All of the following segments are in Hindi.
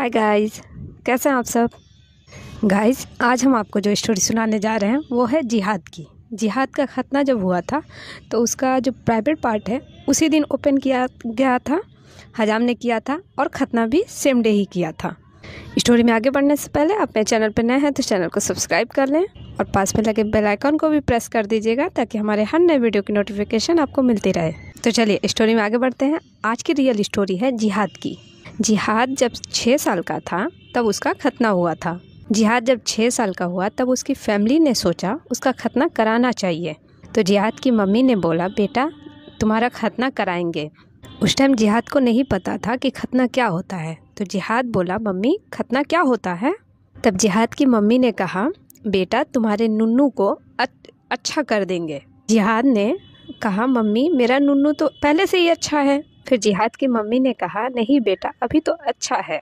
हाय गाइस कैसे हैं आप सब गाइस आज हम आपको जो स्टोरी सुनाने जा रहे हैं वो है जिहाद की जिहाद का ख़तना जब हुआ था तो उसका जो प्राइवेट पार्ट है उसी दिन ओपन किया गया था हजाम ने किया था और ख़तना भी सेम डे ही किया था स्टोरी में आगे बढ़ने से पहले आप मेरे चैनल पर नए हैं तो चैनल को सब्सक्राइब कर लें और पास में लगे बेल आइकन को भी प्रेस कर दीजिएगा ताकि हमारे हर नए वीडियो की नोटिफिकेशन आपको मिलती रहे तो चलिए स्टोरी में आगे बढ़ते हैं आज की रियल स्टोरी है जिहाद की जिहाद जब छः साल का था तब उसका खतना हुआ था जिहाद जब छः साल का हुआ तब उसकी फैमिली ने सोचा उसका खतना कराना चाहिए तो जिहाद की मम्मी ने बोला बेटा तुम्हारा खतना कराएंगे उस टाइम जिहाद को नहीं पता था कि खतना क्या होता है तो जिहाद बोला मम्मी खतना क्या होता है तब जिहाद की मम्मी ने कहा बेटा तुम्हारे नुन्नू को अच्छा कर देंगे जिहाद ने कहा मम्मी मेरा नुन्नू तो पहले से ही अच्छा है फिर जिहाद की मम्मी ने कहा नहीं बेटा अभी तो अच्छा है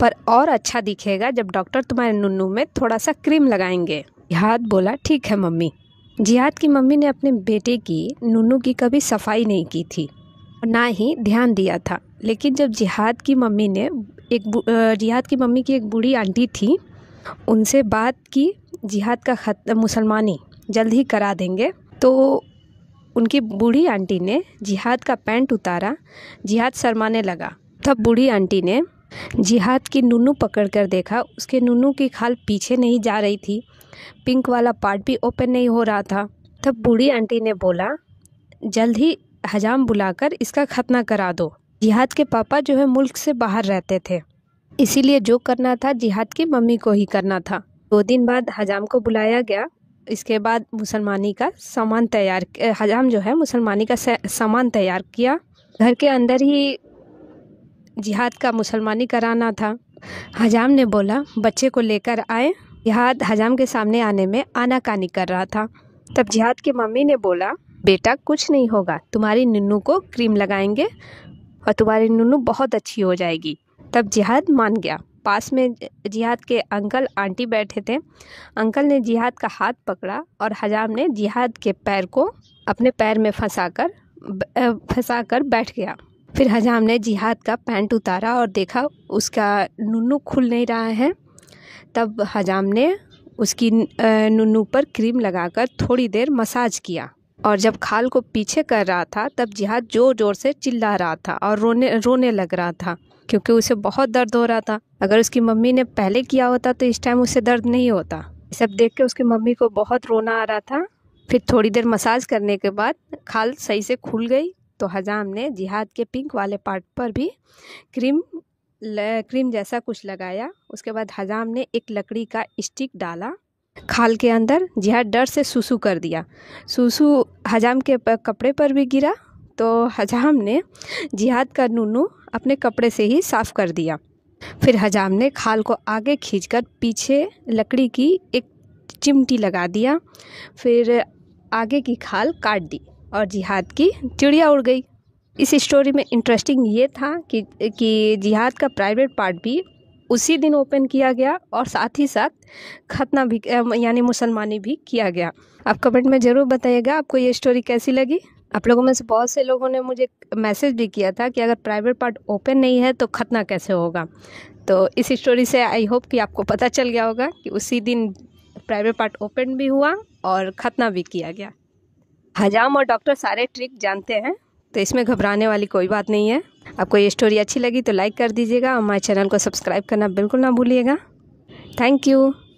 पर और अच्छा दिखेगा जब डॉक्टर तुम्हारे नुन्नू में थोड़ा सा क्रीम लगाएंगे जिहाद बोला ठीक है मम्मी जिहाद की मम्मी ने अपने बेटे की नुनू की कभी सफाई नहीं की थी और ना ही ध्यान दिया था लेकिन जब जिहाद की मम्मी ने एक जिहाद की मम्मी की एक बूढ़ी आंटी थी उनसे बात की जिहाद का ख़त मुसलमानी जल्द ही करा देंगे तो उनकी बूढ़ी आंटी ने जिहाद का पैंट उतारा जिहाद शर्माने लगा तब बूढ़ी आंटी ने जिहाद की नुनू पकड़ कर देखा उसके नुनू की खाल पीछे नहीं जा रही थी पिंक वाला पार्ट भी ओपन नहीं हो रहा था तब बूढ़ी आंटी ने बोला जल्द ही हजाम बुलाकर इसका खतना करा दो जिहाद के पापा जो है मुल्क से बाहर रहते थे इसीलिए जो करना था जिहाद की मम्मी को ही करना था दो दिन बाद हजाम को बुलाया गया इसके बाद मुसलमानी का सामान तैयार हजाम जो है मुसलमानी का सामान तैयार किया घर के अंदर ही जिहाद का मुसलमानी कराना था हजाम ने बोला बच्चे को लेकर आए जिहाद हजाम के सामने आने में आनाकानी कर रहा था तब जिहाद की मम्मी ने बोला बेटा कुछ नहीं होगा तुम्हारी नुनू को क्रीम लगाएंगे और तुम्हारी नुनू बहुत अच्छी हो जाएगी तब जिहाद मान गया पास में जिहाद के अंकल आंटी बैठे थे अंकल ने जिहाद का हाथ पकड़ा और हजाम ने जिहाद के पैर को अपने पैर में फंसा कर फंसा कर बैठ गया फिर हजाम ने जिहाद का पैंट उतारा और देखा उसका नुनू खुल नहीं रहा है तब हजाम ने उसकी नुनू पर क्रीम लगाकर थोड़ी देर मसाज किया और जब खाल को पीछे कर रहा था तब जिहाद जोर जोर से चिल्ला रहा था और रोने रोने लग रहा था क्योंकि उसे बहुत दर्द हो रहा था अगर उसकी मम्मी ने पहले किया होता तो इस टाइम उसे दर्द नहीं होता सब देख के उसकी मम्मी को बहुत रोना आ रहा था फिर थोड़ी देर मसाज करने के बाद खाल सही से खुल गई तो हजाम ने जिहाद के पिंक वाले पार्ट पर भी क्रीम क्रीम जैसा कुछ लगाया उसके बाद हजाम ने एक लकड़ी का स्टिक डाला खाल के अंदर जिहाद डर से सुसु कर दिया सुसु हजाम के कपड़े पर भी गिरा तो हजाम ने जिहाद का नूनू अपने कपड़े से ही साफ़ कर दिया फिर हजाम ने खाल को आगे खींचकर पीछे लकड़ी की एक चिमटी लगा दिया फिर आगे की खाल काट दी और जिहाद की चिड़िया उड़ गई इस स्टोरी में इंटरेस्टिंग ये था कि कि जिहाद का प्राइवेट पार्ट भी उसी दिन ओपन किया गया और साथ ही साथ खतना भी यानी मुसलमानी भी किया गया आप कमेंट में ज़रूर बताइएगा आपको ये स्टोरी कैसी लगी आप लोगों में से बहुत से लोगों ने मुझे मैसेज भी किया था कि अगर प्राइवेट पार्ट ओपन नहीं है तो खतना कैसे होगा तो इस स्टोरी से आई होप कि आपको पता चल गया होगा कि उसी दिन प्राइवेट पार्ट ओपन भी हुआ और खतना भी किया गया हजाम और डॉक्टर सारे ट्रिक जानते हैं तो इसमें घबराने वाली कोई बात नहीं है आपको ये स्टोरी अच्छी लगी तो लाइक कर दीजिएगा और हमारे चैनल को सब्सक्राइब करना बिल्कुल ना भूलिएगा थैंक यू